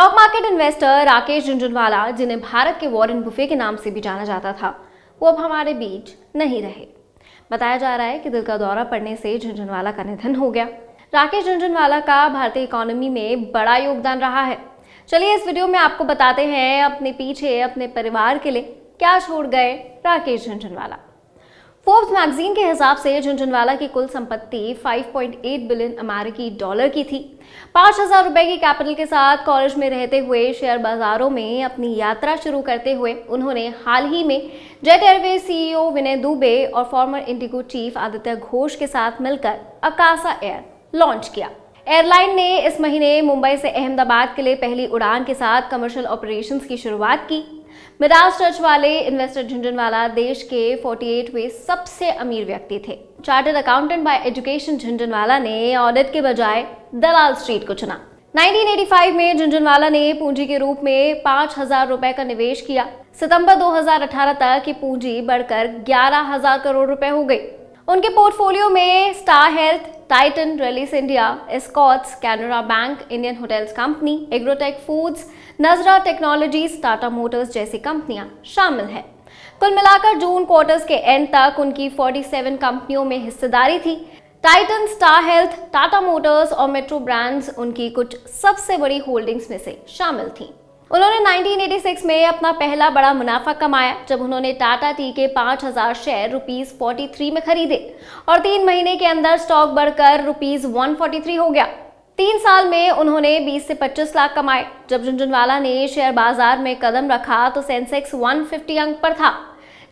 stock market investor Rakesh Jhunjhunwala जिन्हें भारत के Warren Buffett के नाम से भी जाना जाता था वो अब हमारे बीच नहीं रहे बताया जा रहा है कि दिल का दौरा पड़ने से झुंझुनवाला का निधन हो गया राकेश झुंझुनवाला का भारतीय इकोनॉमी में बड़ा योगदान रहा है चलिए इस वीडियो में आपको बताते हैं अपने पीछे अपने परिवार के लिए क्या छोड़ गए राकेश झुंझुनवाला फोर्ब्स मैगजीन के हिसाब से झुंझुनवाला की कुल संपत्ति 5.8 बिलियन अमेरिकी डॉलर की थी पांच हजार रुपए की कैपिटल के साथ कॉलेज में रहते हुए शेयर बाजारों में अपनी यात्रा शुरू करते हुए उन्होंने हाल ही में Jet Airways CEO Vinay Dubey और फॉर्मर इंडिगो चीफ आदित्य घोष के साथ मिलकर अकासा एयर लॉन्च किया एयरलाइन ने इस महीने मुंबई से अहमदाबाद के लिए पहली उड़ान के साथ कमर्शियल ऑपरेशंस की शुरुआत की मिराज चर्च वाले इन्वेस्टर झुंझुनवाला देश के 48वें सबसे अमीर व्यक्ति थे chartered accountant by education Jhunjhunwala ने ऑडिट के बजाय दलाल स्ट्रीट को चुना 1985 में झुंझुनवाला ने पूंजी के रूप में पांच हजार रूपए का निवेश किया सितंबर 2018 तक की पूंजी बढ़कर ग्यारह हजार करोड़ रुपए हो गई उनके पोर्टफोलियो में स्टार हेल्थ टाइटन रेलिस इंडिया एस्कॉट्स कैनरा बैंक इंडियन होटल्स कंपनी एग्रोटेक फूड्स नजरा टेक्नोलॉजीज टाटा मोटर्स जैसी कंपनियां शामिल हैं कुल मिलाकर जून क्वार्टर्स के एंड तक उनकी 47 कंपनियों में हिस्सेदारी थी टाइटन स्टार हेल्थ टाटा मोटर्स और मेट्रो ब्रांड्स उनकी कुछ सबसे बड़ी होल्डिंग्स में से शामिल थीं उन्होंने 1986 में अपना पहला बड़ा मुनाफा कमाया जब उन्होंने टाटा टी के 5000 शेयर रुपीज फोर्टी में खरीदे और तीन महीने के अंदर स्टॉक बढ़कर रुपीज वन हो गया तीन साल में उन्होंने 20 से 25 लाख कमाए जब झुंझुनवाला ने शेयर बाजार में कदम रखा तो सेंसेक्स 150 अंक पर था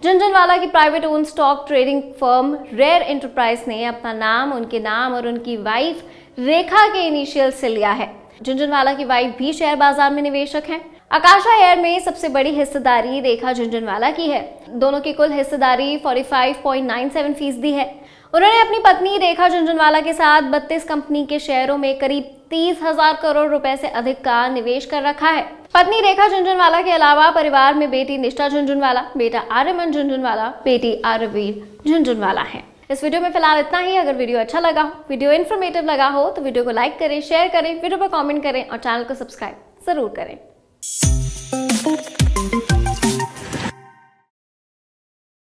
झुंझुनवाला की private own stock trading firm Rare Enterprise ने अपना नाम उनके नाम और उनकी वाइफ रेखा के इनिशियल से लिया है झुंझुनवाला की वाइफ भी शेयर बाजार में निवेशक हैं आकाशा एयर में सबसे बड़ी हिस्सेदारी रेखा झुंझुनवाला की है दोनों की कुल हिस्सेदारी 45.97 फीसदी है उन्होंने अपनी पत्नी रेखा झुंझुनवाला के साथ 32 कंपनी के शेयरों में करीब तीस हजार करोड़ रुपए से अधिक का निवेश कर रखा है पत्नी रेखा झुंझुनवाला के अलावा परिवार में बेटी निष्ठा झुंझुनवाला बेटा आर्यमन झुंझुनवाला बेटी आर्यवीर झुंझुनवाला है इस वीडियो में फिलहाल इतना ही अगर वीडियो अच्छा लगा हो वीडियो इन्फॉर्मेटिव लगा हो तो वीडियो को लाइक करें शेयर करें वीडियो पर कॉमेंट करें और चैनल को सब्सक्राइब ज़रूर करें